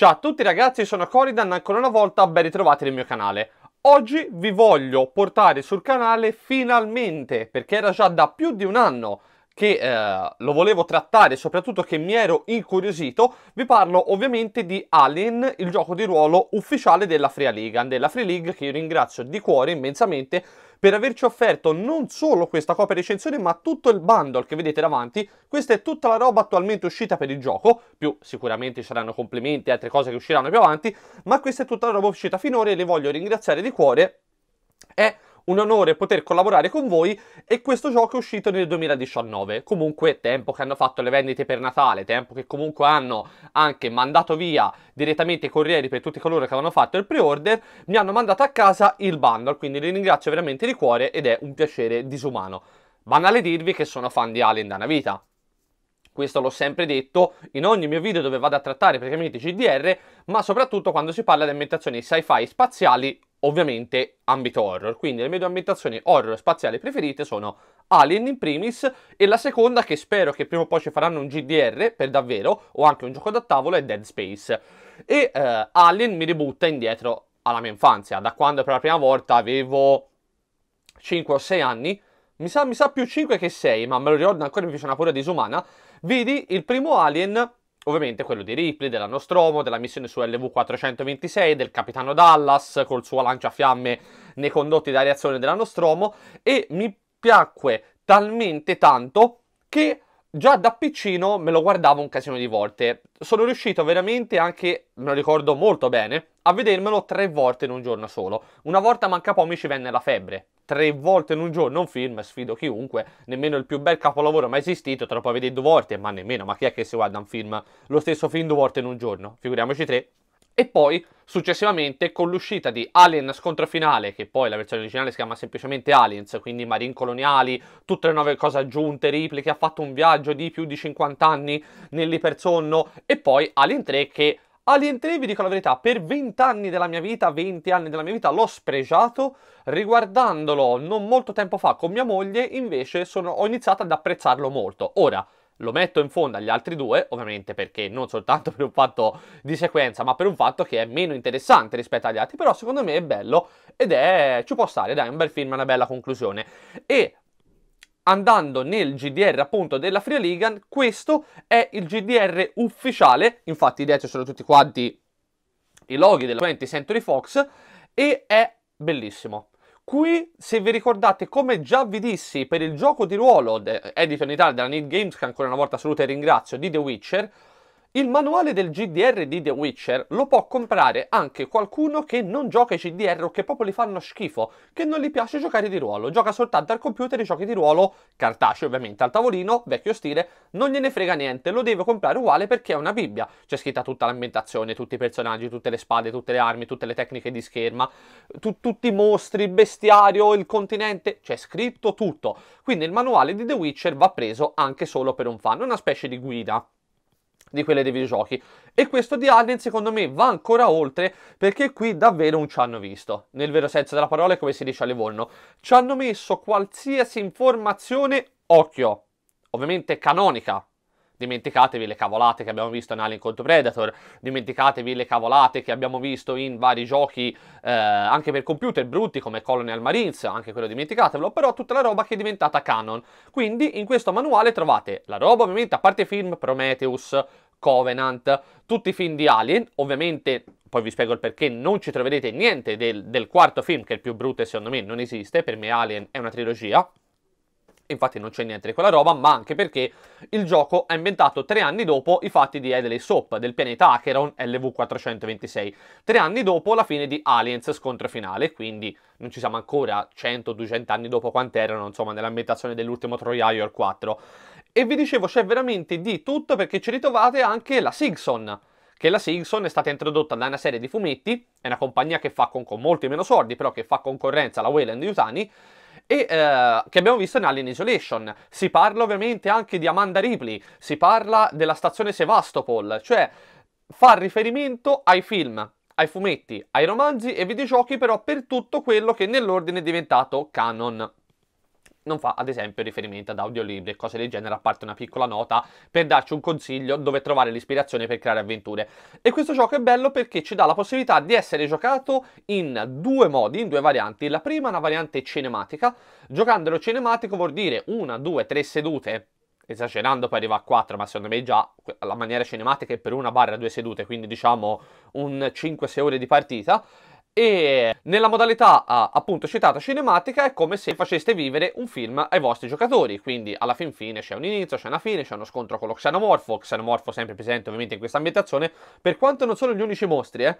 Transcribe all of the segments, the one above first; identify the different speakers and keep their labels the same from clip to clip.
Speaker 1: Ciao a tutti ragazzi, sono Coridan, ancora una volta ben ritrovati nel mio canale. Oggi vi voglio portare sul canale finalmente, perché era già da più di un anno che eh, lo volevo trattare, soprattutto che mi ero incuriosito, vi parlo ovviamente di Alien, il gioco di ruolo ufficiale della Free League, della Free League che io ringrazio di cuore immensamente per averci offerto non solo questa copia recensione ma tutto il bundle che vedete davanti, questa è tutta la roba attualmente uscita per il gioco, più sicuramente ci saranno complimenti e altre cose che usciranno più avanti, ma questa è tutta la roba uscita finora e le voglio ringraziare di cuore. È un onore poter collaborare con voi e questo gioco è uscito nel 2019. Comunque tempo che hanno fatto le vendite per Natale, tempo che comunque hanno anche mandato via direttamente i corrieri per tutti coloro che avevano fatto il pre-order, mi hanno mandato a casa il bundle, quindi li ringrazio veramente di cuore ed è un piacere disumano. Banale dirvi che sono fan di Alien da una vita, questo l'ho sempre detto in ogni mio video dove vado a trattare praticamente GDR, ma soprattutto quando si parla di ambientazioni sci-fi spaziali ovviamente ambito horror. Quindi le mie due ambientazioni horror spaziali preferite sono Alien in primis e la seconda che spero che prima o poi ci faranno un GDR per davvero o anche un gioco da tavolo è Dead Space. E eh, Alien mi ributta indietro alla mia infanzia, da quando per la prima volta avevo 5 o 6 anni. Mi sa, mi sa più 5 che 6, ma me lo ricordo ancora mi fece una paura disumana. Vidi il primo Alien Ovviamente quello di Ripley, della Nostromo, della missione su LV-426, del capitano Dallas col suo lanciafiamme nei condotti di areazione della Nostromo e mi piacque talmente tanto che già da piccino me lo guardavo un casino di volte. Sono riuscito veramente anche, me lo ricordo molto bene, a vedermelo tre volte in un giorno solo. Una volta manca poco mi ci venne la febbre tre volte in un giorno un film, sfido chiunque, nemmeno il più bel capolavoro mai esistito, te lo puoi vedere due volte, ma nemmeno, ma chi è che si guarda un film, lo stesso film due volte in un giorno? Figuriamoci tre. E poi, successivamente, con l'uscita di Alien Scontro Finale, che poi la versione originale si chiama semplicemente Aliens, quindi Marine Coloniali, tutte le nuove cose aggiunte, repliche, ha fatto un viaggio di più di 50 anni nell'ipersonno, e poi Alien 3 che Alien 3, vi dico la verità, per 20 anni della mia vita, 20 anni della mia vita, l'ho spregiato, riguardandolo non molto tempo fa con mia moglie, invece sono, ho iniziato ad apprezzarlo molto. Ora, lo metto in fondo agli altri due, ovviamente perché non soltanto per un fatto di sequenza, ma per un fatto che è meno interessante rispetto agli altri, però secondo me è bello ed è ci può stare, dai, un bel film, una bella conclusione. E andando nel GDR appunto della Freeligan, questo è il GDR ufficiale, infatti dietro sono tutti quanti i loghi della 20 Century Fox, e è bellissimo. Qui, se vi ricordate, come già vi dissi per il gioco di ruolo edito in Italia dalla Need Games, che ancora una volta saluto e ringrazio, di The Witcher, il manuale del GDR di The Witcher lo può comprare anche qualcuno che non gioca ai GDR o che proprio li fanno schifo, che non gli piace giocare di ruolo, gioca soltanto al computer i giochi di ruolo cartaceo ovviamente, al tavolino, vecchio stile, non gliene frega niente, lo deve comprare uguale perché è una bibbia, c'è scritta tutta l'ambientazione, tutti i personaggi, tutte le spade, tutte le armi, tutte le tecniche di scherma, tu, tutti i mostri, il bestiario, il continente, c'è scritto tutto, quindi il manuale di The Witcher va preso anche solo per un fan, una specie di guida di quelle dei videogiochi. E questo di Alien secondo me va ancora oltre perché qui davvero non ci hanno visto, nel vero senso della parola come si dice a Livorno. Ci hanno messo qualsiasi informazione occhio, ovviamente canonica, Dimenticatevi le cavolate che abbiamo visto in Alien contro Predator, dimenticatevi le cavolate che abbiamo visto in vari giochi eh, anche per computer brutti come Colonial Marines, anche quello dimenticatevelo, però tutta la roba che è diventata canon. Quindi in questo manuale trovate la roba ovviamente a parte film Prometheus, Covenant, tutti i film di Alien, ovviamente poi vi spiego il perché non ci troverete niente del, del quarto film che è il più brutto e secondo me non esiste, per me Alien è una trilogia, infatti non c'è niente di quella roba, ma anche perché il gioco è inventato tre anni dopo i fatti di Adelaide Soap, del pianeta Acheron LV-426, tre anni dopo la fine di Aliens scontro finale, quindi non ci siamo ancora 100-200 anni dopo quant'erano, insomma, nell'ambientazione dell'ultimo Troy Warrior 4. E vi dicevo, c'è veramente di tutto perché ci ritrovate anche la Sigson, che la Sigson è stata introdotta da una serie di fumetti, è una compagnia che fa con, con molti meno soldi, però che fa concorrenza alla Wayland Yutani, e eh, che abbiamo visto in Alien Isolation. Si parla ovviamente anche di Amanda Ripley, si parla della stazione Sevastopol, cioè fa riferimento ai film ai fumetti, ai romanzi e videogiochi, però per tutto quello che nell'ordine è diventato canon non fa ad esempio riferimento ad audiolibri e cose del genere, a parte una piccola nota per darci un consiglio dove trovare l'ispirazione per creare avventure. E questo gioco è bello perché ci dà la possibilità di essere giocato in due modi, in due varianti. La prima è una variante cinematica, giocandolo cinematico vuol dire una, due, tre sedute esagerando poi arriva a 4, ma secondo me già la maniera cinematica è per una barra due sedute, quindi diciamo un 5-6 ore di partita, e nella modalità appunto citata cinematica è come se faceste vivere un film ai vostri giocatori, quindi alla fin fine c'è un inizio, c'è una fine, c'è uno scontro con lo xenomorfo, xenomorfo sempre presente ovviamente in questa ambientazione, per quanto non sono gli unici mostri, eh,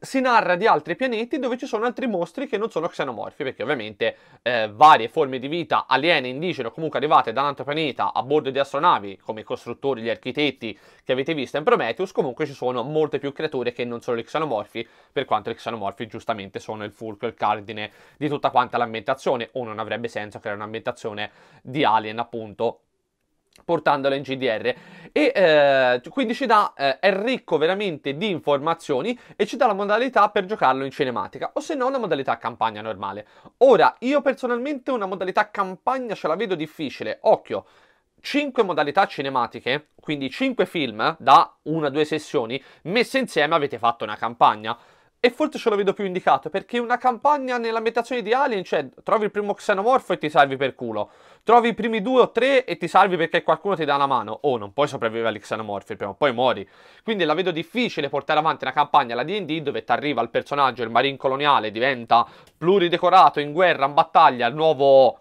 Speaker 1: si narra di altri pianeti dove ci sono altri mostri che non sono xenomorfi, perché ovviamente eh, varie forme di vita aliene, indigene o comunque arrivate da un altro pianeta a bordo di astronavi, come i costruttori, gli architetti che avete visto in Prometheus, comunque ci sono molte più creature che non sono gli xenomorfi, per quanto gli xenomorfi giustamente sono il fulcro, il cardine di tutta quanta l'ambientazione, o non avrebbe senso creare un'ambientazione di alien appunto portandolo in GDR e eh, quindi ci dà eh, è ricco veramente di informazioni e ci dà la modalità per giocarlo in cinematica o se no una modalità campagna normale ora io personalmente una modalità campagna ce la vedo difficile occhio 5 modalità cinematiche, quindi 5 film da una o due sessioni, messe insieme avete fatto una campagna. E forse ce lo vedo più indicato, perché una campagna nell'ambientazione di Alien, cioè, trovi il primo xenomorfo e ti salvi per culo trovi i primi due o tre e ti salvi perché qualcuno ti dà una mano. Oh, non puoi sopravvivere agli xenomorfi prima o poi muori. Quindi la vedo difficile portare avanti una campagna alla D&D dove ti arriva il personaggio, il marine coloniale, diventa pluridecorato in guerra, in battaglia, il nuovo...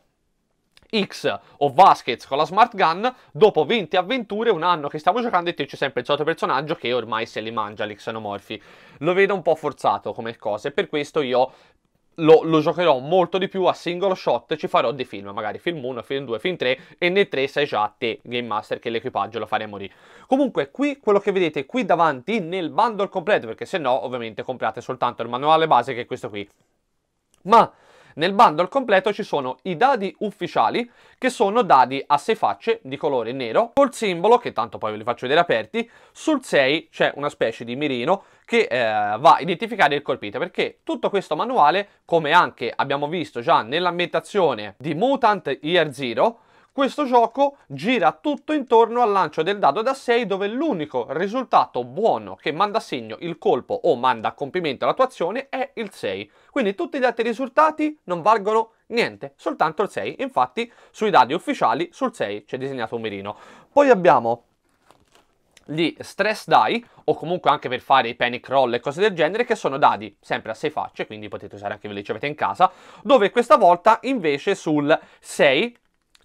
Speaker 1: X o Vasquez con la smart gun, dopo 20 avventure, un anno che stiamo giocando e te c'è sempre il solito personaggio che ormai se li mangia gli xenomorfi. Lo vedo un po' forzato come cosa e per questo io lo, lo, giocherò molto di più a single shot, ci farò dei film, magari film 1, film 2, film 3 e nei 3 sei già te, Game Master, che l'equipaggio lo faremo lì. Comunque qui, quello che vedete qui davanti nel bundle completo, perché se no ovviamente comprate soltanto il manuale base che è questo qui. Ma nel bundle completo ci sono i dadi ufficiali, che sono dadi a sei facce di colore nero, col simbolo, che tanto poi ve li faccio vedere aperti, sul 6 c'è una specie di mirino che eh, va a identificare il colpito, perché tutto questo manuale, come anche abbiamo visto già nell'ambientazione di Mutant Year Zero, questo gioco gira tutto intorno al lancio del dado da 6 dove l'unico risultato buono che manda a segno il colpo o manda a compimento l'attuazione è il 6. Quindi tutti gli altri risultati non valgono niente, soltanto il 6. Infatti sui dadi ufficiali sul 6 c'è disegnato un mirino. Poi abbiamo gli stress die o comunque anche per fare i panic roll e cose del genere che sono dadi sempre a 6 facce quindi potete usare anche quelli che avete in casa dove questa volta invece sul 6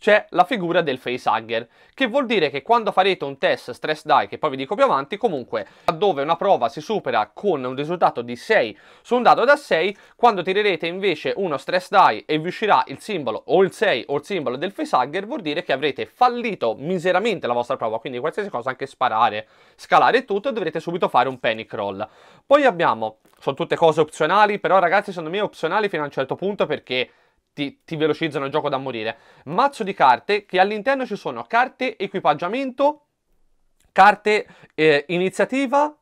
Speaker 1: c'è la figura del facehugger, che vuol dire che quando farete un test stress die, che poi vi dico più avanti, comunque laddove una prova si supera con un risultato di 6 su un dado da 6, quando tirerete invece uno stress die e vi uscirà il simbolo o il 6 o il simbolo del facehugger, vuol dire che avrete fallito miseramente la vostra prova, quindi qualsiasi cosa, anche sparare, scalare tutto, dovrete subito fare un panic roll. Poi abbiamo, sono tutte cose opzionali, però ragazzi secondo me opzionali fino a un certo punto perché ti, ti, velocizzano il gioco da morire. Mazzo di carte che all'interno ci sono carte equipaggiamento, carte eh, iniziativa,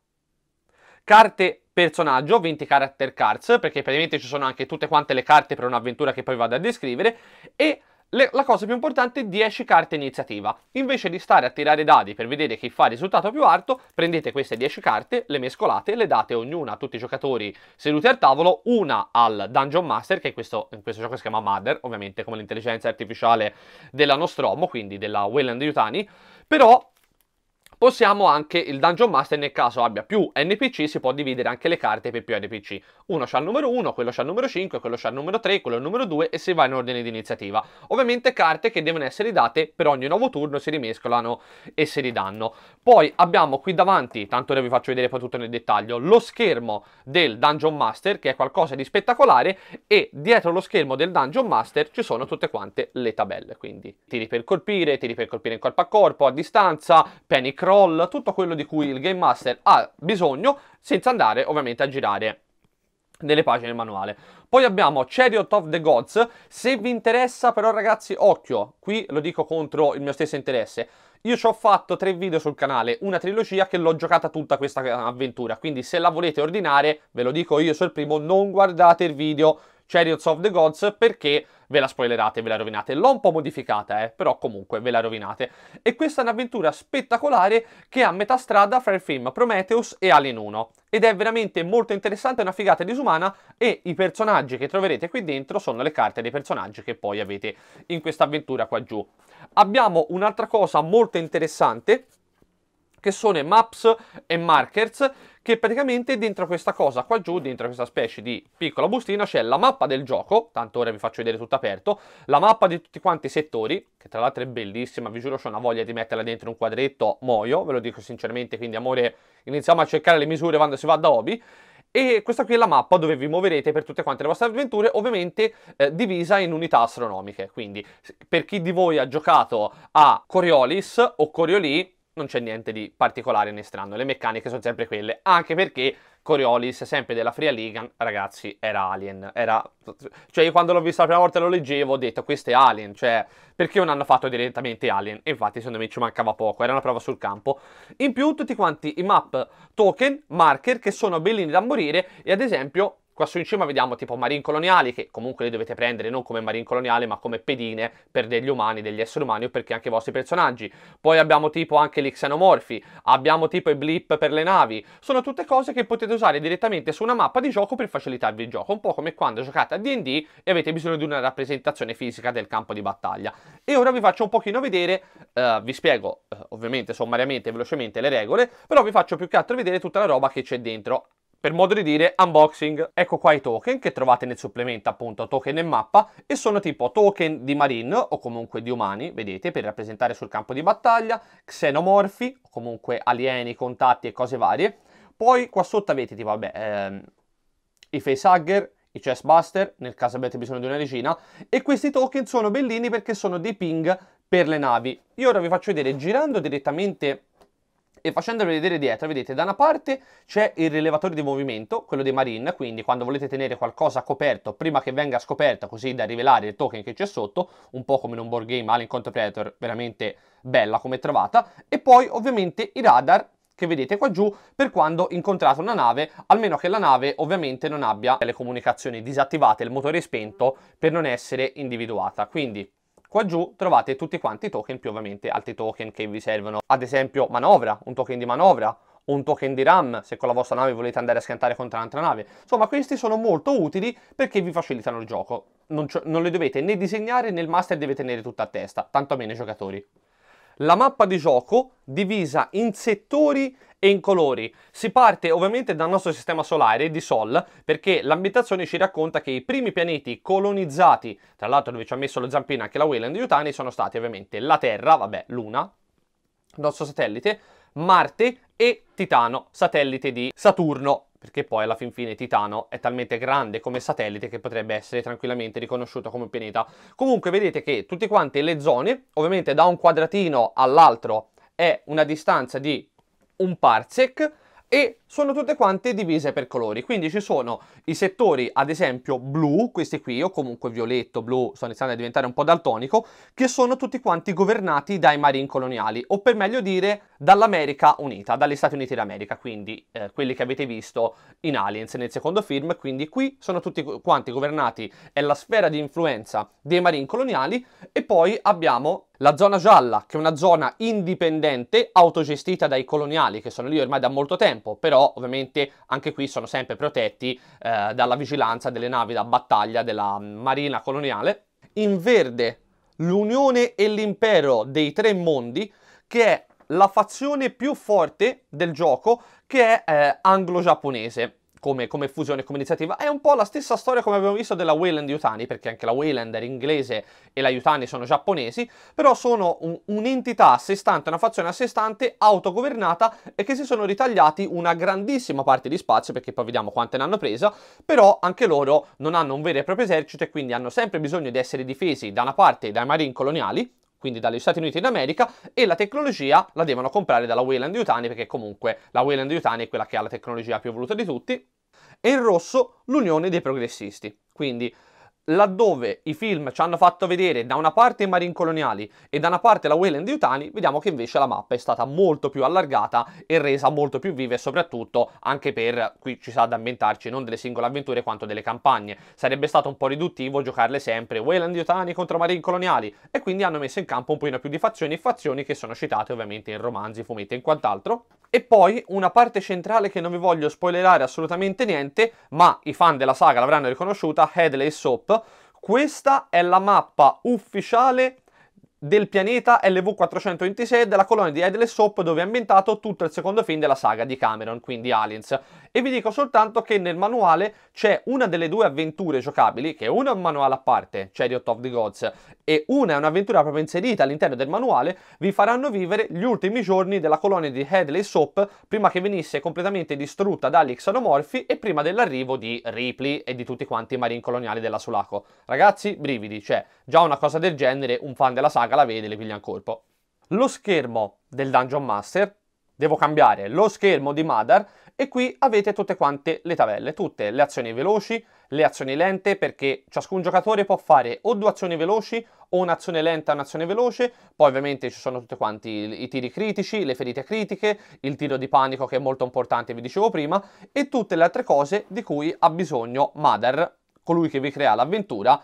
Speaker 1: carte personaggio, 20 character cards, perché praticamente ci sono anche tutte quante le carte per un'avventura che poi vado a descrivere, e le, la cosa più importante è 10 carte iniziativa. Invece di stare a tirare dadi per vedere chi fa il risultato più alto, prendete queste 10 carte, le mescolate, le date ognuna a tutti i giocatori seduti al tavolo, una al Dungeon Master, che in questo, in questo gioco si chiama Mother, ovviamente come l'intelligenza artificiale della Nostromo, quindi della Wayland Yutani, però Possiamo anche il Dungeon Master nel caso abbia più NPC, si può dividere anche le carte per più NPC. Uno c'ha il numero 1, quello c'ha il numero 5, quello c'ha il numero 3, quello il numero 2 e si va in ordine di iniziativa. Ovviamente carte che devono essere date per ogni nuovo turno, si rimescolano e si ridanno. Poi abbiamo qui davanti, tanto ora vi faccio vedere poi tutto nel dettaglio, lo schermo del Dungeon Master che è qualcosa di spettacolare e dietro lo schermo del Dungeon Master ci sono tutte quante le tabelle, quindi tiri per colpire, tiri per colpire in corpo a corpo, a distanza, panic roll, tutto quello di cui il Game Master ha bisogno senza andare ovviamente a girare nelle pagine manuale. Poi abbiamo Chariot of the Gods, se vi interessa però ragazzi occhio, qui lo dico contro il mio stesso interesse, io ci ho fatto tre video sul canale, una trilogia che l'ho giocata tutta questa avventura, quindi se la volete ordinare, ve lo dico io, sul primo, non guardate il video Chariots of the Gods perché ve la spoilerate, ve la rovinate. L'ho un po' modificata, eh, però comunque ve la rovinate. E questa è un'avventura spettacolare che è a metà strada fra il film Prometheus e Alien 1. Ed è veramente molto interessante, è una figata disumana e i personaggi che troverete qui dentro sono le carte dei personaggi che poi avete in questa avventura qua giù. Abbiamo un'altra cosa molto interessante che sono i maps e markers che praticamente dentro questa cosa qua giù, dentro questa specie di piccola bustina, c'è la mappa del gioco, tanto ora vi faccio vedere tutto aperto, la mappa di tutti quanti i settori, che tra l'altro è bellissima, vi giuro ho una voglia di metterla dentro un quadretto, muoio, ve lo dico sinceramente, quindi amore, iniziamo a cercare le misure quando si va da hobby, e questa qui è la mappa dove vi muoverete per tutte quante le vostre avventure, ovviamente eh, divisa in unità astronomiche, quindi per chi di voi ha giocato a Coriolis o Corioli, non c'è niente di particolare né strano, le meccaniche sono sempre quelle, anche perché Coriolis, sempre della Free Ligan, ragazzi, era Alien, era... cioè io quando l'ho visto la prima volta e lo leggevo ho detto questo è Alien, cioè perché non hanno fatto direttamente Alien? E infatti secondo me ci mancava poco, era una prova sul campo. In più tutti quanti i map token, marker, che sono bellini da morire e ad esempio Qua su in cima vediamo tipo marine coloniali, che comunque li dovete prendere non come marine coloniali, ma come pedine per degli umani, degli esseri umani o perché anche i vostri personaggi. Poi abbiamo tipo anche gli xenomorfi, abbiamo tipo i blip per le navi. Sono tutte cose che potete usare direttamente su una mappa di gioco per facilitarvi il gioco, un po' come quando giocate a D&D e avete bisogno di una rappresentazione fisica del campo di battaglia. E ora vi faccio un pochino vedere, eh, vi spiego eh, ovviamente sommariamente e velocemente le regole, però vi faccio più che altro vedere tutta la roba che c'è dentro per modo di dire unboxing. Ecco qua i token che trovate nel supplemento appunto token e mappa e sono tipo token di marine o comunque di umani, vedete, per rappresentare sul campo di battaglia, xenomorfi o comunque alieni, contatti e cose varie. Poi qua sotto avete tipo vabbè, ehm, i facehugger, i chestbuster, nel caso avete bisogno di una regina, e questi token sono bellini perché sono dei ping per le navi. Io ora vi faccio vedere girando direttamente e facendolo vedere dietro vedete da una parte c'è il rilevatore di movimento, quello dei Marine, quindi quando volete tenere qualcosa coperto prima che venga scoperto così da rivelare il token che c'è sotto, un po' come in un board game Alien ah, Conto Predator, veramente bella come trovata, e poi ovviamente i radar che vedete qua giù per quando incontrate una nave, almeno che la nave ovviamente non abbia le comunicazioni disattivate, il motore spento per non essere individuata. Quindi Qua giù trovate tutti quanti i token più ovviamente altri token che vi servono, ad esempio manovra, un token di manovra, un token di RAM se con la vostra nave volete andare a schiantare contro un'altra nave. Insomma, questi sono molto utili perché vi facilitano il gioco. Non, non le dovete né disegnare né il master deve tenere tutta a testa, tanto meno i giocatori. La mappa di gioco divisa in settori e colori. Si parte ovviamente dal nostro sistema solare di Sol perché l'ambientazione ci racconta che i primi pianeti colonizzati, tra l'altro dove ci ha messo lo zampino anche la Wayland di Yutani, sono stati ovviamente la Terra, vabbè, Luna, il nostro satellite, Marte e Titano, satellite di Saturno, perché poi alla fin fine Titano è talmente grande come satellite che potrebbe essere tranquillamente riconosciuto come pianeta. Comunque vedete che tutte quante le zone, ovviamente da un quadratino all'altro, è una distanza di un parsec e sono tutte quante divise per colori, quindi ci sono i settori ad esempio blu, questi qui, o comunque violetto, blu, sto iniziando a diventare un po' daltonico, che sono tutti quanti governati dai marine coloniali, o per meglio dire dall'America Unita, dagli Stati Uniti d'America, quindi eh, quelli che avete visto in Aliens nel secondo film, quindi qui sono tutti quanti governati, è la sfera di influenza dei marine coloniali, e poi abbiamo la zona gialla, che è una zona indipendente, autogestita dai coloniali, che sono lì ormai da molto tempo, però però ovviamente anche qui sono sempre protetti eh, dalla vigilanza delle navi da battaglia della Marina coloniale. In verde l'Unione e l'Impero dei Tre Mondi, che è la fazione più forte del gioco, che è eh, anglo-giapponese come, come fusione, come iniziativa. È un po' la stessa storia come abbiamo visto della Wayland Yutani, perché anche la Wayland era inglese e la Yutani sono giapponesi, però sono un, un'entità a sé stante, una fazione a sé stante, autogovernata e che si sono ritagliati una grandissima parte di spazio, perché poi vediamo quante ne hanno presa, però anche loro non hanno un vero e proprio esercito e quindi hanno sempre bisogno di essere difesi da una parte dai marine coloniali, quindi dagli Stati Uniti d'America, e la tecnologia la devono comprare dalla Wayland Yutani, perché comunque la Wayland Yutani è quella che ha la tecnologia più evoluta di tutti, e in rosso l'unione dei progressisti. Quindi laddove i film ci hanno fatto vedere da una parte i marine coloniali e da una parte la Wayland di Utani, vediamo che invece la mappa è stata molto più allargata e resa molto più viva e soprattutto anche per, qui ci sa ad ambientarci, non delle singole avventure quanto delle campagne. Sarebbe stato un po' riduttivo giocarle sempre Wayland di Utani contro marine coloniali e quindi hanno messo in campo un pochino più di fazioni, fazioni che sono citate ovviamente in romanzi, fumetti e quant'altro. E poi una parte centrale che non vi voglio spoilerare assolutamente niente, ma i fan della saga l'avranno riconosciuta, Headley Soap questa è la mappa ufficiale del pianeta LV-426 della colonia di Headless Hope dove è ambientato tutto il secondo film della saga di Cameron, quindi Aliens. E vi dico soltanto che nel manuale c'è una delle due avventure giocabili, che una è un manuale a parte, cioè Riot of the Gods, e una è un'avventura proprio inserita all'interno del manuale, vi faranno vivere gli ultimi giorni della colonia di Headless Hope prima che venisse completamente distrutta dagli xenomorfi e prima dell'arrivo di Ripley e di tutti quanti i marine coloniali della Sulaco. Ragazzi, brividi, cioè già una cosa del genere, un fan della saga maga la vede e le piglia in colpo. Lo schermo del Dungeon Master, devo cambiare lo schermo di Madar e qui avete tutte quante le tabelle, tutte le azioni veloci, le azioni lente, perché ciascun giocatore può fare o due azioni veloci o un'azione lenta e un'azione veloce, poi ovviamente ci sono tutti quanti i tiri critici, le ferite critiche, il tiro di panico che è molto importante, vi dicevo prima, e tutte le altre cose di cui ha bisogno Mother, colui che vi crea l'avventura,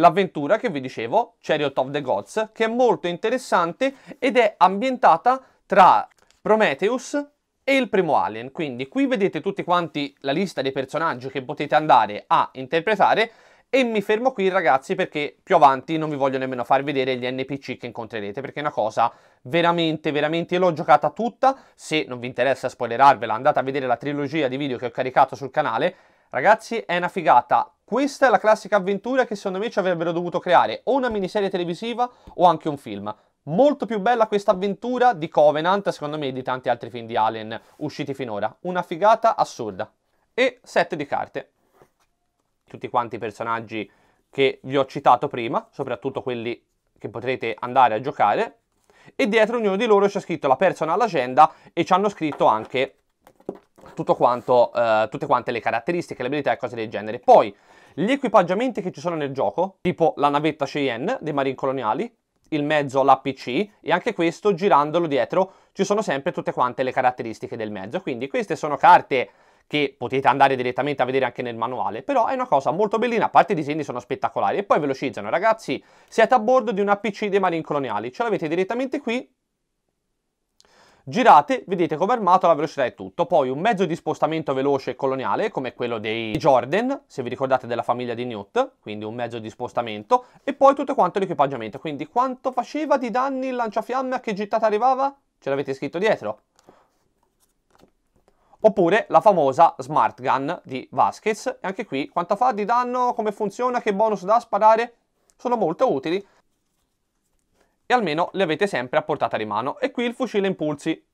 Speaker 1: l'avventura che vi dicevo, Chariot of the Gods, che è molto interessante ed è ambientata tra Prometheus e il primo Alien. Quindi qui vedete tutti quanti la lista dei personaggi che potete andare a interpretare e mi fermo qui ragazzi perché più avanti non vi voglio nemmeno far vedere gli NPC che incontrerete perché è una cosa veramente veramente l'ho giocata tutta se non vi interessa spoilerarvela andate a vedere la trilogia di video che ho caricato sul canale Ragazzi, è una figata. Questa è la classica avventura che secondo me ci avrebbero dovuto creare o una miniserie televisiva o anche un film. Molto più bella questa avventura di Covenant, secondo me, di tanti altri film di Allen usciti finora. Una figata assurda. E set di carte. Tutti quanti i personaggi che vi ho citato prima, soprattutto quelli che potrete andare a giocare. E dietro ognuno di loro c'è scritto la personal agenda e ci hanno scritto anche tutto quanto, eh, tutte quante le caratteristiche, le abilità e cose del genere. Poi gli equipaggiamenti che ci sono nel gioco, tipo la navetta Cheyenne dei Marine Coloniali, il mezzo, l'APC e anche questo girandolo dietro ci sono sempre tutte quante le caratteristiche del mezzo. Quindi queste sono carte che potete andare direttamente a vedere anche nel manuale, però è una cosa molto bellina, a parte i disegni sono spettacolari e poi velocizzano. Ragazzi, siete a bordo di un APC dei Marine Coloniali, ce l'avete direttamente qui Girate, vedete come è armato la velocità è tutto, poi un mezzo di spostamento veloce e coloniale come quello dei Jordan, se vi ricordate della famiglia di Newt, quindi un mezzo di spostamento, e poi tutto quanto l'equipaggiamento, quindi quanto faceva di danni il lanciafiamme, a che gittata arrivava? Ce l'avete scritto dietro. Oppure la famosa Smart Gun di Vasquez, e anche qui quanto fa di danno, come funziona, che bonus da sparare, sono molto utili e almeno le avete sempre a portata di mano. E qui il fucile impulsi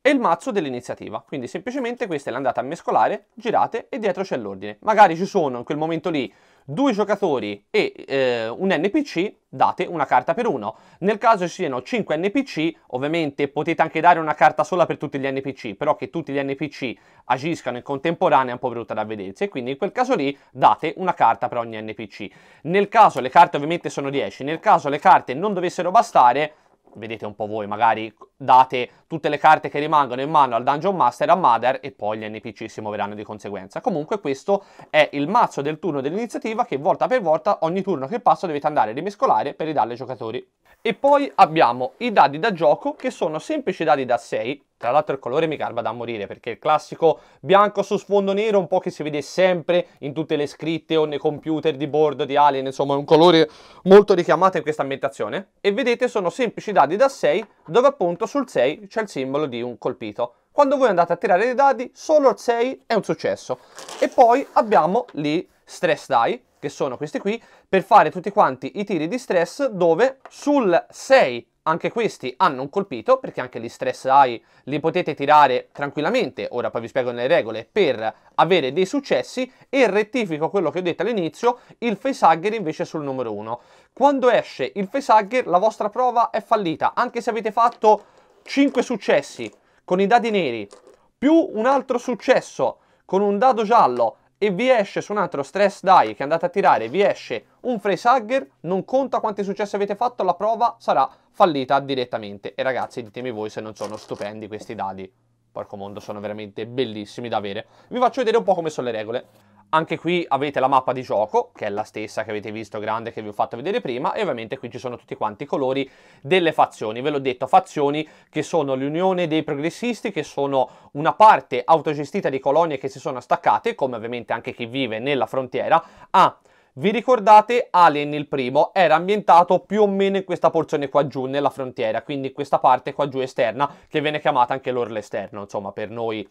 Speaker 1: e il mazzo dell'iniziativa. Quindi semplicemente queste le andate a mescolare, girate e dietro c'è l'ordine. Magari ci sono in quel momento lì due giocatori e eh, un NPC date una carta per uno. Nel caso ci siano 5 NPC, ovviamente potete anche dare una carta sola per tutti gli NPC, però che tutti gli NPC agiscano in contemporanea è un po' brutta da vedersi quindi in quel caso lì date una carta per ogni NPC. Nel caso le carte ovviamente sono 10, nel caso le carte non dovessero bastare, vedete un po' voi magari date tutte le carte che rimangono in mano al Dungeon Master, a Mother e poi gli NPC si muoveranno di conseguenza. Comunque questo è il mazzo del turno dell'iniziativa che volta per volta ogni turno che passa dovete andare a rimescolare per ridarle ai giocatori. E poi abbiamo i dadi da gioco che sono semplici dadi da 6, tra l'altro il colore mi garba da morire perché il classico bianco su sfondo nero un po' che si vede sempre in tutte le scritte o nei computer di bordo di Alien, insomma è un colore molto richiamato in questa ambientazione. E vedete sono semplici dadi da 6 dove appunto sul 6 c'è il simbolo di un colpito. Quando voi andate a tirare i dadi solo il 6 è un successo. E poi abbiamo lì stress die, che sono questi qui, per fare tutti quanti i tiri di stress dove sul 6 anche questi hanno un colpito, perché anche gli stress die li potete tirare tranquillamente, ora poi vi spiego le regole, per avere dei successi, e rettifico quello che ho detto all'inizio, il facehugger invece sul numero 1. Quando esce il facehugger la vostra prova è fallita, anche se avete fatto 5 successi con i dadi neri, più un altro successo con un dado giallo, e vi esce su un altro stress die che andate a tirare, vi esce un phrase hugger, non conta quanti successi avete fatto, la prova sarà fallita direttamente. E ragazzi, ditemi voi se non sono stupendi questi dadi. Porco mondo, sono veramente bellissimi da avere. Vi faccio vedere un po' come sono le regole. Anche qui avete la mappa di gioco, che è la stessa che avete visto grande che vi ho fatto vedere prima, e ovviamente qui ci sono tutti quanti i colori delle fazioni. Ve l'ho detto, fazioni che sono l'unione dei progressisti, che sono una parte autogestita di colonie che si sono staccate, come ovviamente anche chi vive nella frontiera, ha ah, vi ricordate Alien il primo era ambientato più o meno in questa porzione qua giù nella frontiera, quindi questa parte qua giù esterna che viene chiamata anche l'orlo esterno, insomma per noi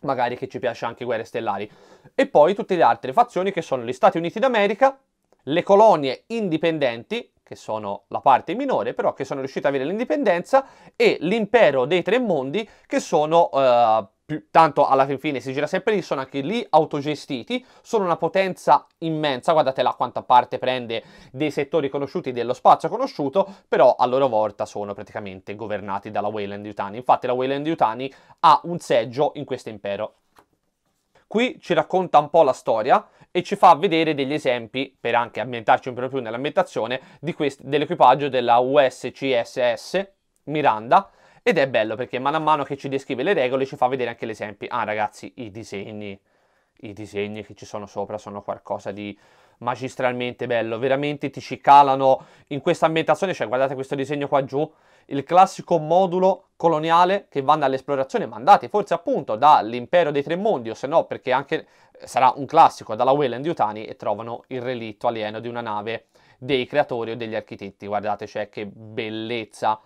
Speaker 1: magari che ci piace anche Guerre Stellari. E poi tutte le altre fazioni che sono gli Stati Uniti d'America, le colonie indipendenti, che sono la parte minore, però che sono riuscite ad avere l'indipendenza, e l'impero dei tre mondi, che sono eh, tanto alla fine si gira sempre lì, sono anche lì autogestiti, sono una potenza immensa, guardate là quanta parte prende dei settori conosciuti, dello spazio conosciuto, però a loro volta sono praticamente governati dalla Wayland Yutani. Infatti la Wayland Yutani ha un seggio in questo impero. Qui ci racconta un po' la storia e ci fa vedere degli esempi, per anche ambientarci un po' più nell'ambientazione, dell'equipaggio della USCSS Miranda, ed è bello perché mano a mano che ci descrive le regole ci fa vedere anche l'esempio. Ah ragazzi, i disegni, i disegni che ci sono sopra sono qualcosa di magistralmente bello, veramente ti ci calano in questa ambientazione, cioè guardate questo disegno qua giù, il classico modulo coloniale che vanno all'esplorazione mandati forse appunto dall'impero dei tre mondi o se no perché anche eh, sarà un classico dalla Wayland Yutani e trovano il relitto alieno di una nave dei creatori o degli architetti, guardate cioè che bellezza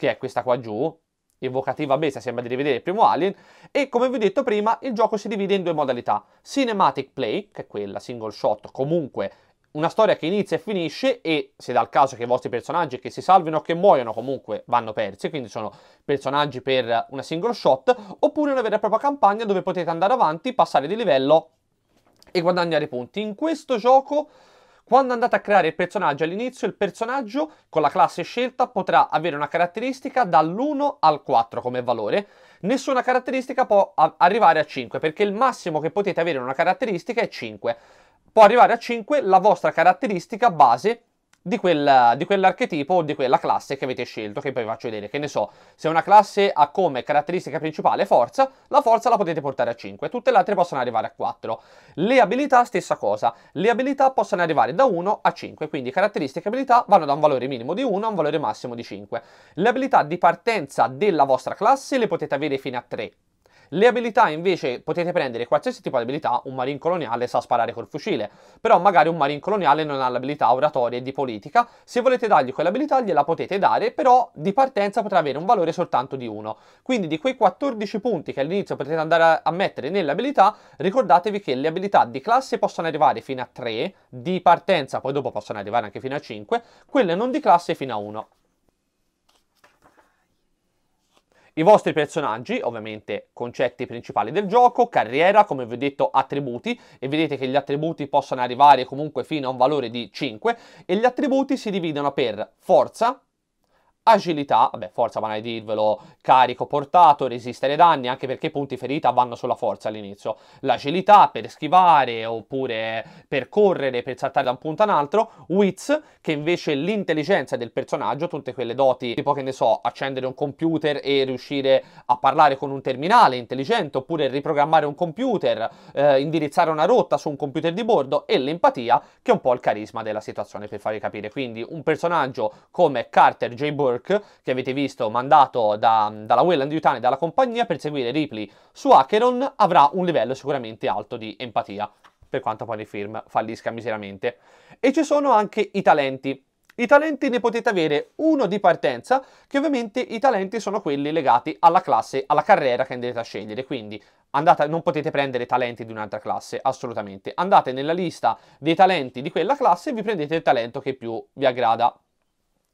Speaker 1: che è questa qua giù, evocativa bestia, sembra di rivedere il primo Alien, e come vi ho detto prima il gioco si divide in due modalità, Cinematic Play, che è quella single shot, comunque una storia che inizia e finisce e se dal caso che i vostri personaggi che si salvino o che muoiono comunque vanno persi, quindi sono personaggi per una single shot, oppure una vera e propria campagna dove potete andare avanti, passare di livello e guadagnare punti. In questo gioco quando andate a creare il personaggio all'inizio, il personaggio con la classe scelta potrà avere una caratteristica dall'1 al 4 come valore. Nessuna caratteristica può arrivare a 5 perché il massimo che potete avere in una caratteristica è 5. Può arrivare a 5 la vostra caratteristica base di, quella, di quell'archetipo o di quella classe che avete scelto, che poi vi faccio vedere, che ne so, se una classe ha come caratteristica principale forza, la forza la potete portare a 5, tutte le altre possono arrivare a 4. Le abilità, stessa cosa, le abilità possono arrivare da 1 a 5, quindi caratteristiche e abilità vanno da un valore minimo di 1 a un valore massimo di 5. Le abilità di partenza della vostra classe le potete avere fino a 3, le abilità invece potete prendere qualsiasi tipo di abilità, un marine coloniale sa sparare col fucile, però magari un marine coloniale non ha l'abilità oratoria e di politica, se volete dargli quell'abilità gliela potete dare, però di partenza potrà avere un valore soltanto di 1. Quindi di quei 14 punti che all'inizio potete andare a mettere nelle abilità, ricordatevi che le abilità di classe possono arrivare fino a 3, di partenza poi dopo possono arrivare anche fino a 5, quelle non di classe fino a 1. I vostri personaggi, ovviamente concetti principali del gioco, carriera, come vi ho detto attributi, e vedete che gli attributi possono arrivare comunque fino a un valore di 5, e gli attributi si dividono per forza, agilità, vabbè forza van a dirvelo, carico portato, resistere ai danni, anche perché i punti ferita vanno sulla forza all'inizio, l'agilità per schivare oppure per correre, per saltare da un punto all'altro, wits che invece è l'intelligenza del personaggio, tutte quelle doti tipo che ne so, accendere un computer e riuscire a parlare con un terminale intelligente oppure riprogrammare un computer, eh, indirizzare una rotta su un computer di bordo e l'empatia che è un po' il carisma della situazione per farvi capire, quindi un personaggio come Carter J. Burke Work, che avete visto mandato da, dalla Wayland Yutani e dalla compagnia per seguire Ripley su Acheron, avrà un livello sicuramente alto di empatia, per quanto poi il film fallisca miseramente. E ci sono anche i talenti. I talenti ne potete avere uno di partenza, che ovviamente i talenti sono quelli legati alla classe, alla carriera che andrete a scegliere, quindi andate, non potete prendere talenti di un'altra classe, assolutamente. Andate nella lista dei talenti di quella classe e vi prendete il talento che più vi aggrada.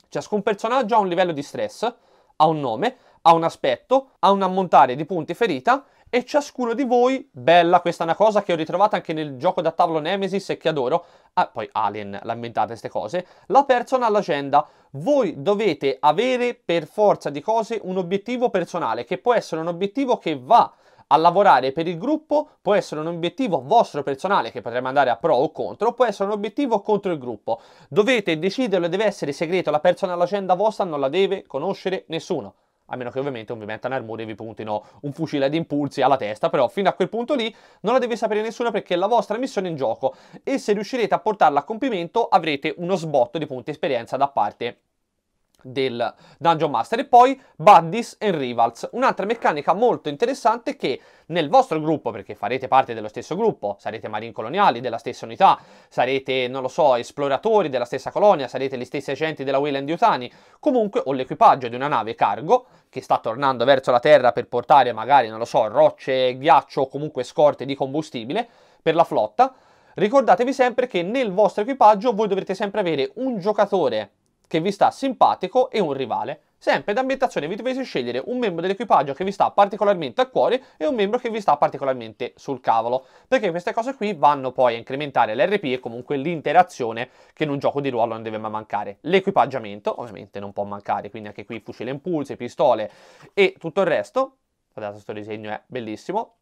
Speaker 1: Ciascun personaggio ha un livello di stress, ha un nome, ha un aspetto, ha un ammontare di punti ferita e ciascuno di voi, bella, questa è una cosa che ho ritrovato anche nel gioco da tavolo Nemesis e che adoro, ah, poi Alien, lamentate queste cose, la persona all'agenda. Voi dovete avere per forza di cose un obiettivo personale, che può essere un obiettivo che va a lavorare per il gruppo può essere un obiettivo vostro personale che potremmo andare a pro o contro, può essere un obiettivo contro il gruppo. Dovete deciderlo, deve essere segreto, la persona agenda vostra non la deve conoscere nessuno a meno che ovviamente un vi mettano armure e vi puntino un fucile ad impulsi alla testa, però fino a quel punto lì non la deve sapere nessuno perché è la vostra missione in gioco e se riuscirete a portarla a compimento avrete uno sbotto di punti esperienza da parte del Dungeon Master e poi Buddies and Rivals, un'altra meccanica molto interessante che nel vostro gruppo, perché farete parte dello stesso gruppo, sarete marine coloniali della stessa unità, sarete, non lo so, esploratori della stessa colonia, sarete gli stessi agenti della Wayland Yutani, comunque o l'equipaggio di una nave cargo che sta tornando verso la Terra per portare magari, non lo so, rocce, ghiaccio o comunque scorte di combustibile per la flotta, ricordatevi sempre che nel vostro equipaggio voi dovrete sempre avere un giocatore che vi sta simpatico e un rivale. Sempre da ambientazione vi dovete scegliere un membro dell'equipaggio che vi sta particolarmente a cuore e un membro che vi sta particolarmente sul cavolo, perché queste cose qui vanno poi a incrementare l'RP e comunque l'interazione che in un gioco di ruolo non deve mai mancare. L'equipaggiamento ovviamente non può mancare, quindi anche qui fucile impulsi, pistole e tutto il resto. Guardate questo disegno è bellissimo.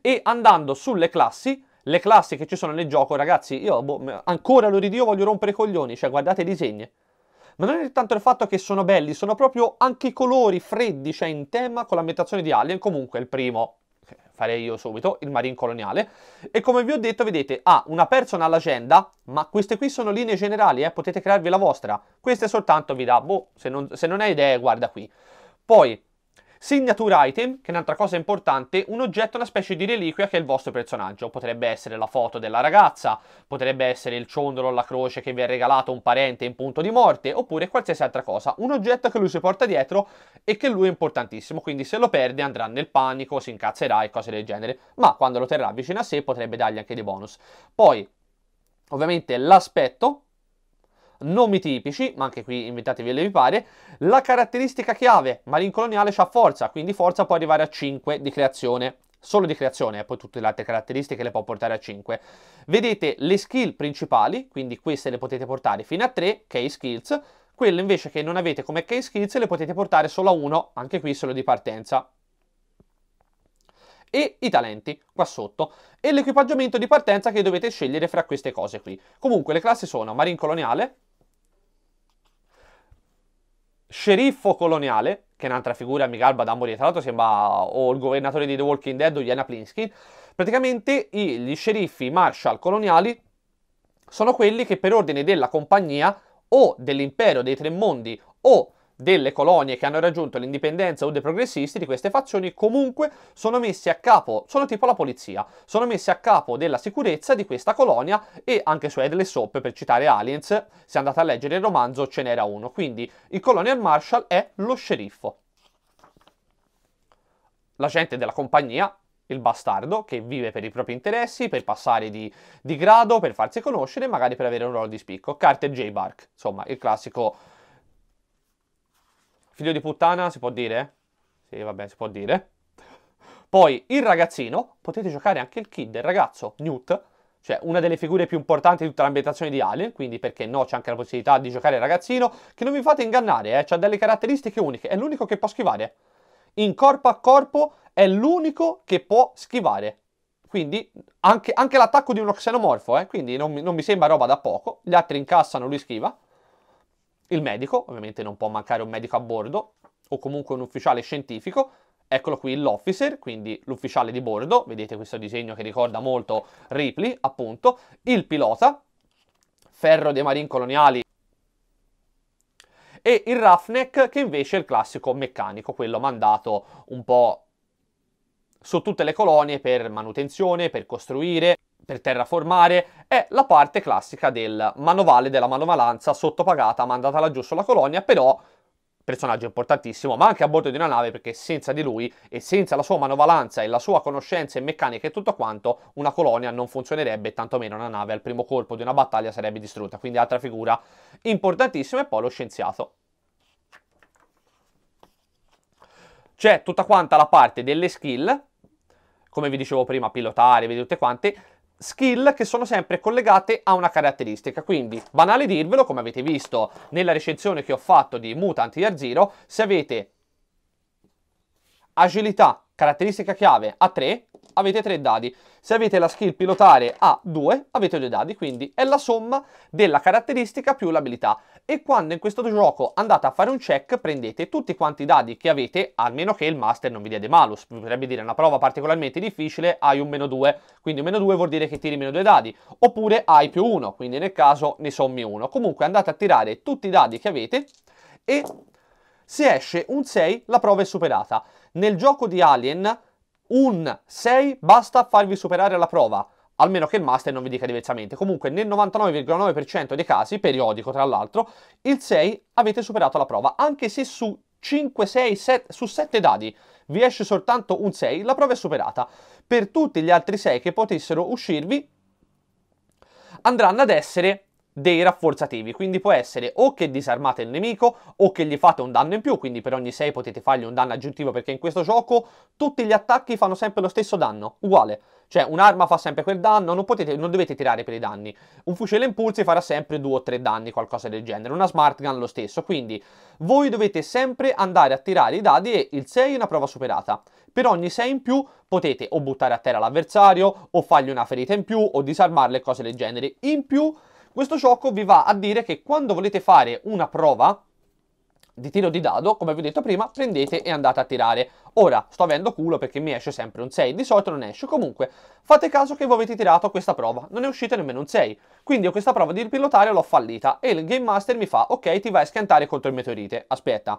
Speaker 1: E andando sulle classi le classi che ci sono nel gioco, ragazzi, io boh, ancora lo ridio voglio rompere i coglioni, cioè guardate i disegni. Ma non è tanto il fatto che sono belli, sono proprio anche i colori freddi, cioè in tema con l'ambientazione di Alien, comunque il primo farei io subito, il Marine Coloniale. E come vi ho detto, vedete, ha ah, una persona all'agenda, ma queste qui sono linee generali, eh, potete crearvi la vostra. Queste soltanto vi dà, boh, se non, se non hai idee, guarda qui. Poi, Signature item, che è un'altra cosa importante, un oggetto, una specie di reliquia che è il vostro personaggio. Potrebbe essere la foto della ragazza, potrebbe essere il ciondolo o la croce che vi ha regalato un parente in punto di morte, oppure qualsiasi altra cosa. Un oggetto che lui si porta dietro e che lui è importantissimo, quindi se lo perde andrà nel panico, si incazzerà e cose del genere. Ma quando lo terrà vicino a sé potrebbe dargli anche dei bonus. Poi, ovviamente, l'aspetto, nomi tipici, ma anche qui inventatevi le vi pare, la caratteristica chiave, malincoloniale c'ha forza, quindi forza può arrivare a 5 di creazione, solo di creazione, eh, poi tutte le altre caratteristiche le può portare a 5. Vedete le skill principali, quindi queste le potete portare fino a 3, key skills, quelle invece che non avete come key skills le potete portare solo a 1, anche qui solo di partenza, e i talenti qua sotto e l'equipaggiamento di partenza che dovete scegliere fra queste cose qui. Comunque le classi sono Marine Coloniale, sceriffo coloniale, che è un'altra figura, da Badamori, tra l'altro sembra o il governatore di The Walking Dead o Jana Plinsky, praticamente gli sceriffi marshal coloniali sono quelli che per ordine della compagnia o dell'impero dei tre mondi o delle colonie che hanno raggiunto l'indipendenza o dei progressisti di queste fazioni comunque sono messi a capo, sono tipo la polizia, sono messi a capo della sicurezza di questa colonia e anche su Headless Soap, per citare Aliens, se andate a leggere il romanzo ce n'era uno, quindi il colonial marshal è lo sceriffo. La gente della compagnia il bastardo che vive per i propri interessi, per passare di, di grado, per farsi conoscere, magari per avere un ruolo di spicco. Carter J. Bark, insomma, il classico Figlio di puttana si può dire? Sì, vabbè, si può dire. Poi il ragazzino, potete giocare anche il kid, il ragazzo, Newt, cioè una delle figure più importanti di tutta l'ambientazione di Alien, quindi perché no, c'è anche la possibilità di giocare il ragazzino, che non vi fate ingannare, eh, ha delle caratteristiche uniche, è l'unico che può schivare. In corpo a corpo è l'unico che può schivare. Quindi anche, anche l'attacco di uno xenomorfo, eh, quindi non, non mi sembra roba da poco, gli altri incassano, lui schiva il medico, ovviamente non può mancare un medico a bordo, o comunque un ufficiale scientifico, eccolo qui l'officer, quindi l'ufficiale di bordo, vedete questo disegno che ricorda molto Ripley, appunto, il pilota, ferro dei marine coloniali, e il Roughneck che invece è il classico meccanico, quello mandato un po' su tutte le colonie per manutenzione, per costruire, per terraformare è la parte classica del manovale della manovalanza sottopagata, mandata laggiù sulla colonia, però personaggio importantissimo, ma anche a bordo di una nave perché senza di lui e senza la sua manovalanza e la sua conoscenza in meccanica e tutto quanto, una colonia non funzionerebbe, tantomeno una nave al primo colpo di una battaglia sarebbe distrutta, quindi altra figura importantissima e poi lo scienziato. C'è tutta quanta la parte delle skill, come vi dicevo prima, pilotare, vedete tutte quante, skill che sono sempre collegate a una caratteristica. Quindi, banale dirvelo, come avete visto nella recensione che ho fatto di Mutant Year Zero, se avete agilità, caratteristica chiave a 3, avete 3 dadi. Se avete la skill pilotare a 2, avete due dadi, quindi è la somma della caratteristica più l'abilità. E quando in questo gioco andate a fare un check, prendete tutti quanti i dadi che avete, almeno che il master non vi dia dei malus. Vi potrebbe dire una prova particolarmente difficile, hai un meno 2, quindi un meno 2 vuol dire che tiri meno 2 dadi. Oppure hai più 1, quindi nel caso ne sommi 1. Comunque andate a tirare tutti i dadi che avete e se esce un 6 la prova è superata. Nel gioco di Alien un 6 basta a farvi superare la prova, almeno che il master non vi dica diversamente. Comunque nel 99,9% dei casi, periodico tra l'altro, il 6 avete superato la prova, anche se su 5, 6, 7, su 7 dadi vi esce soltanto un 6, la prova è superata. Per tutti gli altri 6 che potessero uscirvi andranno ad essere dei rafforzativi, quindi può essere o che disarmate il nemico o che gli fate un danno in più, quindi per ogni 6 potete fargli un danno aggiuntivo perché in questo gioco tutti gli attacchi fanno sempre lo stesso danno, uguale. Cioè un'arma fa sempre quel danno, non, potete, non dovete tirare per i danni. Un fucile impulsi farà sempre 2 o 3 danni, qualcosa del genere. Una smart gun lo stesso, quindi voi dovete sempre andare a tirare i dadi e il 6 è una prova superata. Per ogni 6 in più potete o buttare a terra l'avversario, o fargli una ferita in più, o disarmarle, cose del genere. In più questo gioco vi va a dire che quando volete fare una prova di tiro di dado, come vi ho detto prima, prendete e andate a tirare. Ora, sto avendo culo perché mi esce sempre un 6, di solito non esce. Comunque, fate caso che voi avete tirato questa prova, non è uscita nemmeno un 6. Quindi io questa prova di ripilotare l'ho fallita e il Game Master mi fa, ok, ti vai a schiantare contro il meteorite. Aspetta,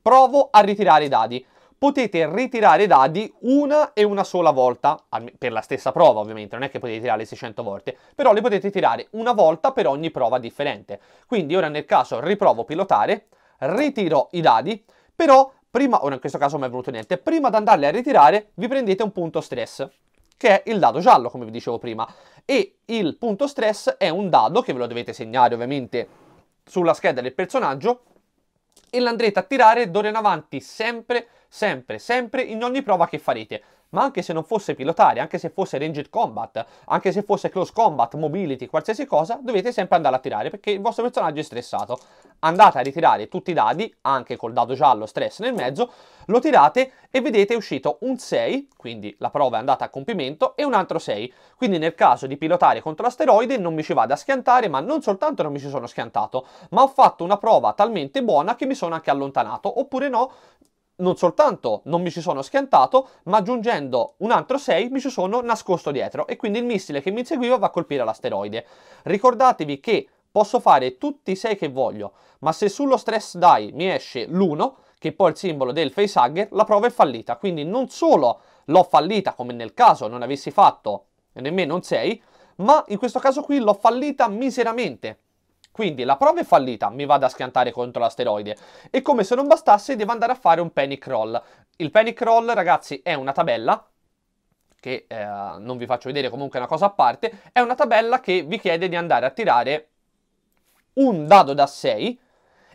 Speaker 1: provo a ritirare i dadi potete ritirare i dadi una e una sola volta, per la stessa prova ovviamente, non è che potete tirare 600 volte, però li potete tirare una volta per ogni prova differente. Quindi ora nel caso riprovo pilotare, ritiro i dadi, però prima, ora in questo caso non mi è venuto niente, prima di andarli a ritirare vi prendete un punto stress, che è il dado giallo come vi dicevo prima, e il punto stress è un dado che ve lo dovete segnare ovviamente sulla scheda del personaggio e l'andrete a tirare d'ora in avanti sempre sempre, sempre, in ogni prova che farete. Ma anche se non fosse pilotare, anche se fosse ranged combat, anche se fosse close combat, mobility, qualsiasi cosa, dovete sempre andare a tirare perché il vostro personaggio è stressato. Andate a ritirare tutti i dadi, anche col dado giallo stress nel mezzo, lo tirate e vedete è uscito un 6, quindi la prova è andata a compimento, e un altro 6. Quindi nel caso di pilotare contro l'asteroide non mi ci vado a schiantare, ma non soltanto non mi ci sono schiantato, ma ho fatto una prova talmente buona che mi sono anche allontanato, oppure no, non soltanto non mi ci sono schiantato, ma aggiungendo un altro 6 mi ci sono nascosto dietro e quindi il missile che mi inseguiva va a colpire l'asteroide. Ricordatevi che posso fare tutti i 6 che voglio, ma se sullo stress die mi esce l'1, che è poi il simbolo del facehugger, la prova è fallita. Quindi non solo l'ho fallita, come nel caso non avessi fatto nemmeno un 6, ma in questo caso qui l'ho fallita miseramente, quindi la prova è fallita, mi vado a schiantare contro l'asteroide. E come se non bastasse, devo andare a fare un panic roll. Il panic roll, ragazzi, è una tabella che eh, non vi faccio vedere, comunque una cosa a parte, è una tabella che vi chiede di andare a tirare un dado da 6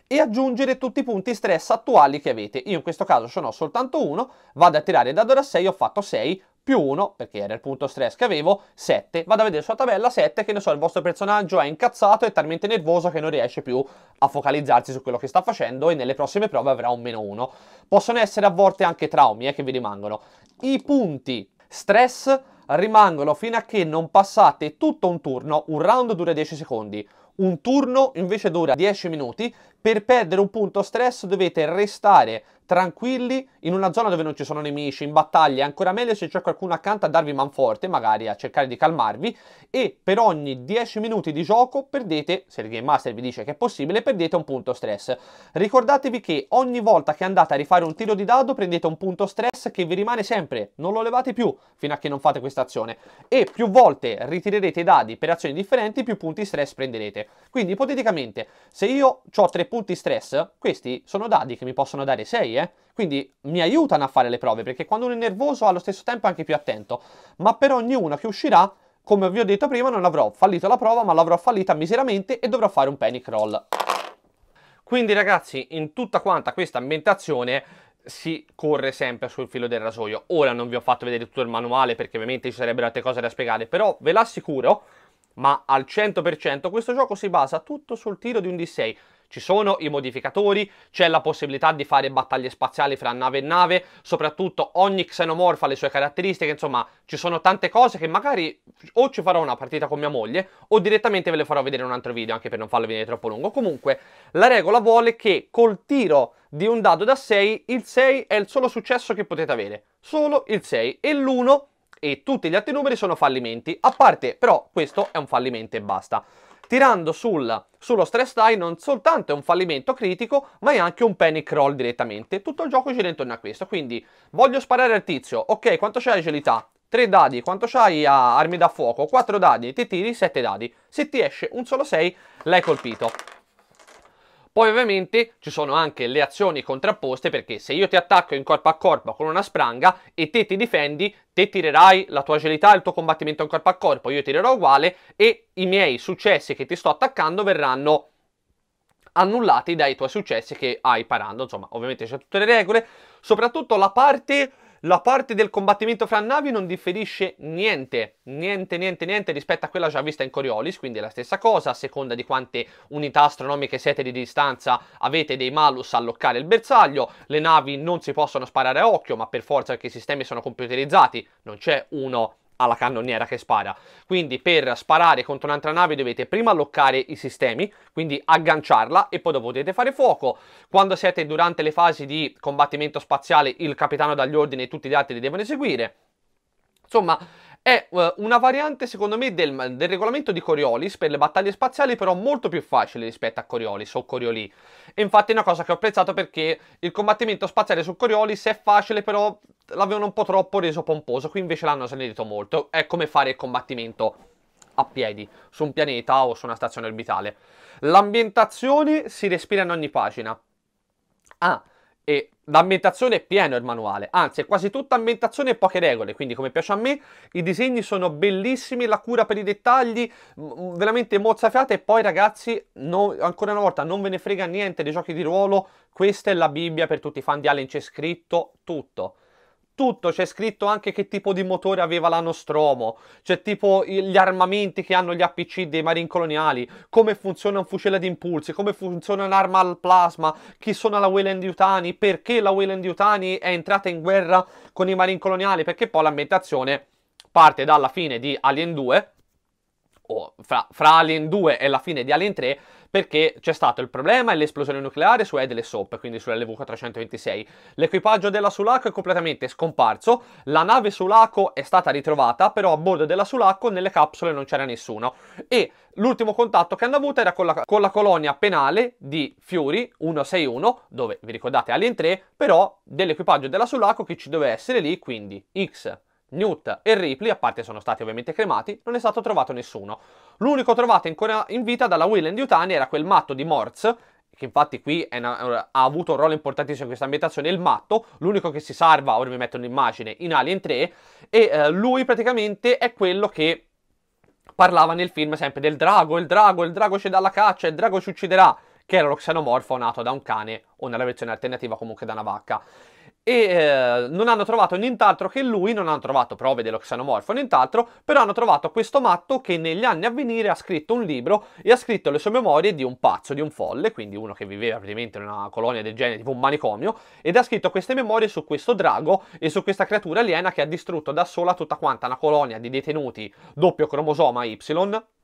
Speaker 1: e aggiungere tutti i punti stress attuali che avete. Io in questo caso ce n'ho soltanto uno, vado a tirare il dado da 6, ho fatto 6, più 1, perché era il punto stress che avevo, 7. Vado a vedere sulla tabella 7 che ne so, il vostro personaggio è incazzato, è talmente nervoso che non riesce più a focalizzarsi su quello che sta facendo e nelle prossime prove avrà un meno 1. Possono essere a volte anche traumi eh, che vi rimangono. I punti stress rimangono fino a che non passate tutto un turno, un round dura 10 secondi, un turno invece dura 10 minuti per perdere un punto stress dovete restare tranquilli in una zona dove non ci sono nemici, in battaglie, ancora meglio se c'è qualcuno accanto a darvi manforte, magari a cercare di calmarvi, e per ogni 10 minuti di gioco perdete, se il Game Master vi dice che è possibile, perdete un punto stress. Ricordatevi che ogni volta che andate a rifare un tiro di dado prendete un punto stress che vi rimane sempre, non lo levate più fino a che non fate questa azione, e più volte ritirerete i dadi per azioni differenti, più punti stress prenderete. Quindi ipoteticamente, se io ho 3 punti stress, questi sono dadi che mi possono dare 6, eh? quindi mi aiutano a fare le prove, perché quando uno è nervoso allo stesso tempo è anche più attento, ma per ognuno che uscirà, come vi ho detto prima, non avrò fallito la prova, ma l'avrò fallita miseramente e dovrò fare un panic roll. Quindi ragazzi, in tutta quanta questa ambientazione si corre sempre sul filo del rasoio. Ora non vi ho fatto vedere tutto il manuale perché ovviamente ci sarebbero altre cose da spiegare, però ve l'assicuro ma al 100% questo gioco si basa tutto sul tiro di un D6. Ci sono i modificatori, c'è la possibilità di fare battaglie spaziali fra nave e nave, soprattutto ogni xenomorfa ha le sue caratteristiche, insomma ci sono tante cose che magari o ci farò una partita con mia moglie o direttamente ve le farò vedere in un altro video anche per non farlo venire troppo lungo. Comunque la regola vuole che col tiro di un dado da 6, il 6 è il solo successo che potete avere, solo il 6 e l'1 e tutti gli altri numeri sono fallimenti, a parte però questo è un fallimento e basta tirando sulla, sullo stress die non soltanto è un fallimento critico, ma è anche un panic roll direttamente. Tutto il gioco gira intorno a questo, quindi voglio sparare al tizio, ok, quanto c'hai agilità? 3 dadi, quanto c'hai a armi da fuoco? 4 dadi, ti tiri 7 dadi. Se ti esce un solo 6, l'hai colpito. Poi ovviamente ci sono anche le azioni contrapposte perché se io ti attacco in corpo a corpo con una spranga e te ti difendi, te tirerai la tua agilità e il tuo combattimento in corpo a corpo, io tirerò uguale e i miei successi che ti sto attaccando verranno annullati dai tuoi successi che hai parando. Insomma, ovviamente c'è tutte le regole, soprattutto la parte la parte del combattimento fra navi non differisce niente, niente, niente, niente rispetto a quella già vista in Coriolis, quindi è la stessa cosa, a seconda di quante unità astronomiche siete di distanza avete dei malus a loccare il bersaglio, le navi non si possono sparare a occhio, ma per forza che i sistemi sono computerizzati, non c'è uno alla cannoniera che spara. Quindi per sparare contro un'altra nave dovete prima alloccare i sistemi, quindi agganciarla e poi dopo potete fare fuoco. Quando siete durante le fasi di combattimento spaziale il capitano dagli ordini e tutti gli altri li devono eseguire. Insomma, è eh, una variante, secondo me, del, del, regolamento di Coriolis per le battaglie spaziali, però molto più facile rispetto a Coriolis o Corioli. E infatti è una cosa che ho apprezzato perché il combattimento spaziale su Coriolis è facile, però l'avevano un po' troppo reso pomposo. Qui invece l'hanno snellito molto. È come fare il combattimento a piedi su un pianeta o su una stazione orbitale. L'ambientazione si respira in ogni pagina. Ah, e l'ambientazione è pieno il manuale, anzi è quasi tutta ambientazione e poche regole, quindi come piace a me i disegni sono bellissimi, la cura per i dettagli, veramente mozzafiata e poi ragazzi, no, ancora una volta, non ve ne frega niente dei giochi di ruolo, questa è la Bibbia per tutti i fan di Allen, c'è scritto tutto tutto, c'è scritto anche che tipo di motore aveva la Nostromo, c'è tipo gli armamenti che hanno gli APC dei marini coloniali, come funziona un fucile di impulsi, come funziona un'arma al plasma, chi sono la Wayland Yutani, perché la Wayland Yutani è entrata in guerra con i marini coloniali, perché poi l'ambientazione parte dalla fine di Alien 2 o fra, fra Alien 2 e la fine di Alien 3 perché c'è stato il problema e l'esplosione nucleare su Edele Sop, quindi sull'LV-426. L'equipaggio della Sulaco è completamente scomparso, la nave Sulaco è stata ritrovata, però a bordo della Sulaco nelle capsule non c'era nessuno. E l'ultimo contatto che hanno avuto era con la, con la colonia penale di Fiori 161, dove vi ricordate Alien 3, però dell'equipaggio della Sulaco che ci doveva essere lì, quindi X Newt e Ripley, a parte sono stati ovviamente cremati, non è stato trovato nessuno. L'unico trovato ancora in vita dalla Whelan di Utani era quel matto di Morz, che infatti qui una, ha avuto un ruolo importantissimo in questa ambientazione, il matto, l'unico che si salva, ora vi metto un'immagine, in Alien 3, e eh, lui praticamente è quello che parlava nel film sempre del drago, il drago, il drago ci dà la caccia, il drago ci ucciderà, che era lo xenomorfo nato da un cane o nella versione alternativa comunque da una vacca e eh, non hanno trovato nient'altro che lui, non hanno trovato prove dello xenomorfo, nient'altro, però hanno trovato questo matto che negli anni a venire ha scritto un libro e ha scritto le sue memorie di un pazzo, di un folle, quindi uno che viveva praticamente in una colonia del genere, tipo un manicomio, ed ha scritto queste memorie su questo drago e su questa creatura aliena che ha distrutto da sola tutta quanta una colonia di detenuti doppio cromosoma Y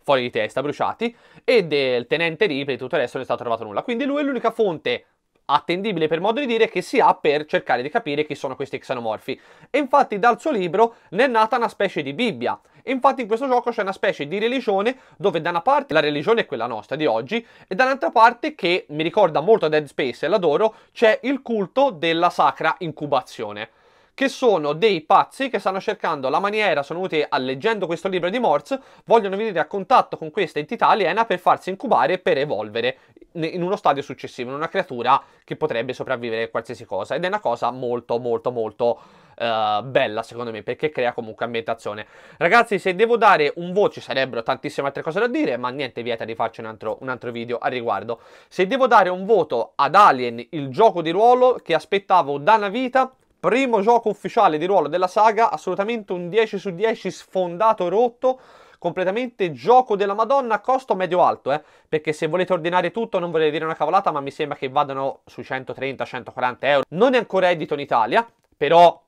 Speaker 1: fuori di testa, bruciati, e del tenente Ripley e tutto il resto non è stato trovato nulla. Quindi lui è l'unica fonte attendibile per modo di dire che si ha per cercare di capire chi sono questi xenomorfi. E infatti dal suo libro ne è nata una specie di Bibbia. E infatti in questo gioco c'è una specie di religione dove da una parte la religione è quella nostra di oggi e dall'altra parte che mi ricorda molto a Dead Space e l'adoro c'è il culto della sacra incubazione che sono dei pazzi che stanno cercando la maniera, sono venuti a, leggendo questo libro di Morse, vogliono venire a contatto con questa entità aliena per farsi incubare e per evolvere in uno stadio successivo, in una creatura che potrebbe sopravvivere a qualsiasi cosa. Ed è una cosa molto, molto, molto uh, bella, secondo me, perché crea comunque ambientazione. Ragazzi, se devo dare un voto, ci sarebbero tantissime altre cose da dire, ma niente vieta di farci un altro, un altro video al riguardo. Se devo dare un voto ad Alien, il gioco di ruolo che aspettavo da una vita, Primo gioco ufficiale di ruolo della saga, assolutamente un 10 su 10 sfondato e rotto, completamente gioco della Madonna, costo medio alto, eh? perché se volete ordinare tutto non vorrei dire una cavolata, ma mi sembra che vadano sui 130-140 euro. Non è ancora edito in Italia, però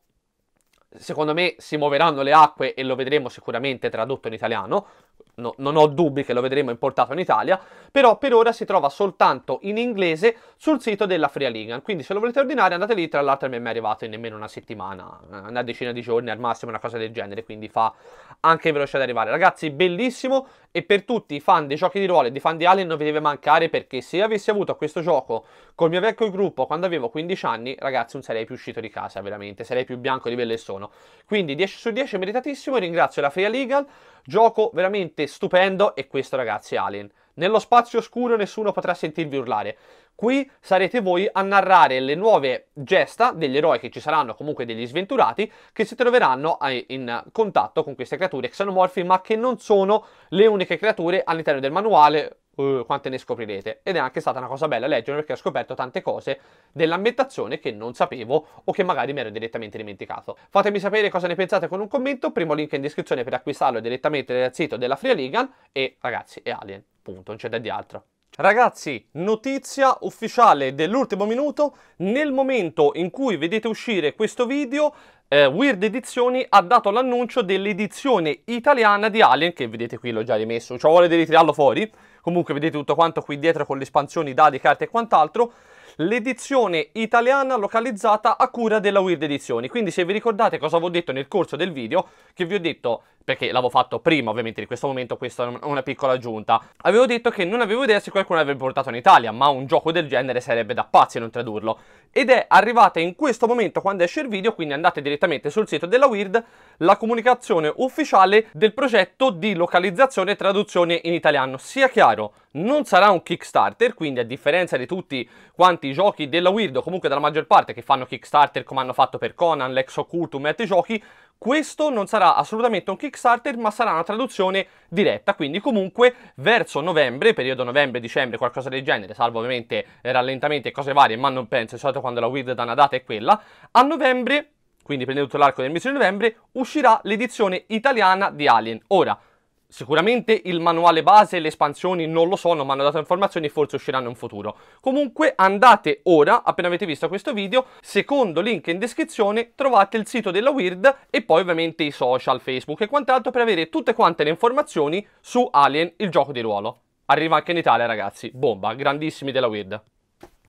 Speaker 1: secondo me si muoveranno le acque e lo vedremo sicuramente tradotto in italiano, no, non ho dubbi che lo vedremo importato in Italia, però per ora si trova soltanto in inglese sul sito della Free Ligan, quindi se lo volete ordinare andate lì, tra l'altro mi è mai arrivato in nemmeno una settimana, eh, una decina di giorni al massimo, una cosa del genere, quindi fa anche veloce ad arrivare. Ragazzi, bellissimo e per tutti i fan dei giochi di ruolo e di fan di Alien non vi deve mancare perché se avessi avuto questo gioco col mio vecchio gruppo quando avevo 15 anni, ragazzi, non sarei più uscito di casa, veramente, sarei più bianco di belle sono. Quindi 10 su 10 meritatissimo, ringrazio la Free Legal, gioco veramente stupendo e questo ragazzi Alien. Nello spazio oscuro nessuno potrà sentirvi urlare. Qui sarete voi a narrare le nuove gesta degli eroi che ci saranno, comunque degli sventurati, che si troveranno eh, in contatto con queste creature xenomorfi, ma che non sono le uniche creature all'interno del manuale uh, quante ne scoprirete. Ed è anche stata una cosa bella leggere perché ho scoperto tante cose dell'ambientazione che non sapevo o che magari mi ero direttamente dimenticato. Fatemi sapere cosa ne pensate con un commento, primo link in descrizione per acquistarlo direttamente dal sito della Free Ligan e ragazzi è Alien, punto, non c'è da di altro. Cioè, ragazzi, notizia ufficiale dell'ultimo minuto, nel momento in cui vedete uscire questo video, eh, Weird Edizioni ha dato l'annuncio dell'edizione italiana di Alien, che vedete qui l'ho già rimesso, cioè volete ritirarlo fuori, Comunque vedete tutto quanto qui dietro con le espansioni, dadi, carte e quant'altro l'edizione italiana localizzata a cura della Weird Edizioni. Quindi se vi ricordate cosa vi ho detto nel corso del video, che vi ho detto perché l'avevo fatto prima ovviamente di questo momento, questa è una piccola aggiunta. Avevo detto che non avevo idea se qualcuno l'avrebbe portato in Italia, ma un gioco del genere sarebbe da pazzi non tradurlo. Ed è arrivata in questo momento quando esce il video, quindi andate direttamente sul sito della Weird, la comunicazione ufficiale del progetto di localizzazione e traduzione in italiano. Sia chiaro, non sarà un Kickstarter, quindi a differenza di tutti quanti i giochi della Weird o comunque della maggior parte che fanno Kickstarter come hanno fatto per Conan, Lex Occultum e altri giochi, questo non sarà assolutamente un Kickstarter, ma sarà una traduzione diretta, quindi comunque verso novembre, periodo novembre-dicembre, qualcosa del genere, salvo ovviamente rallentamenti e cose varie, ma non penso, di solito quando la WID da una data è quella, a novembre, quindi prendendo tutto l'arco del mese di novembre, uscirà l'edizione italiana di Alien. Ora, Sicuramente il manuale base e le espansioni non lo sono, ma hanno dato informazioni forse usciranno in futuro. Comunque andate ora, appena avete visto questo video, secondo link in descrizione trovate il sito della Weird e poi ovviamente i social, Facebook e quant'altro per avere tutte quante le informazioni su Alien, il gioco di ruolo. Arriva anche in Italia ragazzi, bomba, grandissimi della Weird.